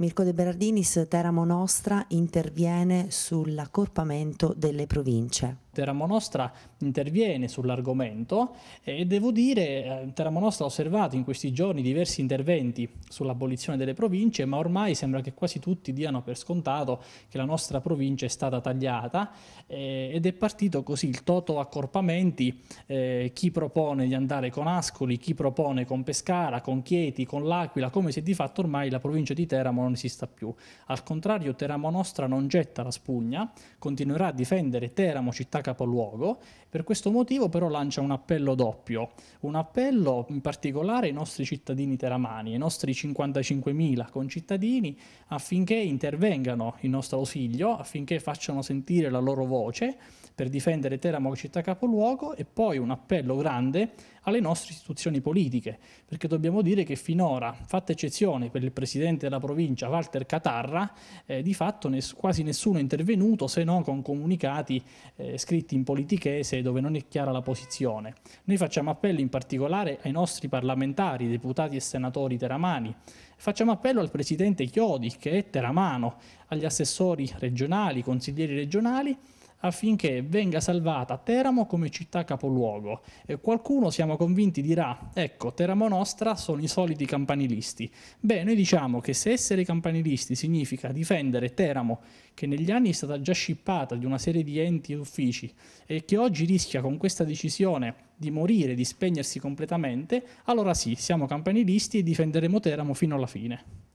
Mirko De Berardinis, Teramo Nostra, interviene sull'accorpamento delle province. Teramo Nostra interviene sull'argomento e devo dire, eh, Teramo Nostra ha osservato in questi giorni diversi interventi sull'abolizione delle province, ma ormai sembra che quasi tutti diano per scontato che la nostra provincia è stata tagliata eh, ed è partito così il toto accorpamenti, eh, chi propone di andare con Ascoli, chi propone con Pescara, con Chieti, con L'Aquila, come se di fatto ormai la provincia di Teramo non esista più. Al contrario Teramo Nostra non getta la spugna, continuerà a difendere Teramo, città capitale, capoluogo. Per questo motivo però lancia un appello doppio, un appello in particolare ai nostri cittadini teramani, ai nostri 55.000 concittadini affinché intervengano in nostro ausilio, affinché facciano sentire la loro voce per difendere Teramo città capoluogo e poi un appello grande alle nostre istituzioni politiche, perché dobbiamo dire che finora, fatta eccezione per il presidente della provincia Walter Catarra, eh, di fatto nes quasi nessuno è intervenuto se non con comunicati eh, scritti in politichese dove non è chiara la posizione. Noi facciamo appello in particolare ai nostri parlamentari, deputati e senatori teramani, Facciamo appello al presidente Chiodi, che è teramano, agli assessori regionali, consiglieri regionali, affinché venga salvata Teramo come città capoluogo. E qualcuno, siamo convinti, dirà, ecco, Teramo Nostra sono i soliti campanilisti. Beh, noi diciamo che se essere campanilisti significa difendere Teramo, che negli anni è stata già scippata di una serie di enti e uffici, e che oggi rischia con questa decisione di morire, di spegnersi completamente, allora sì, siamo campanilisti e difenderemo Teramo fino alla fine.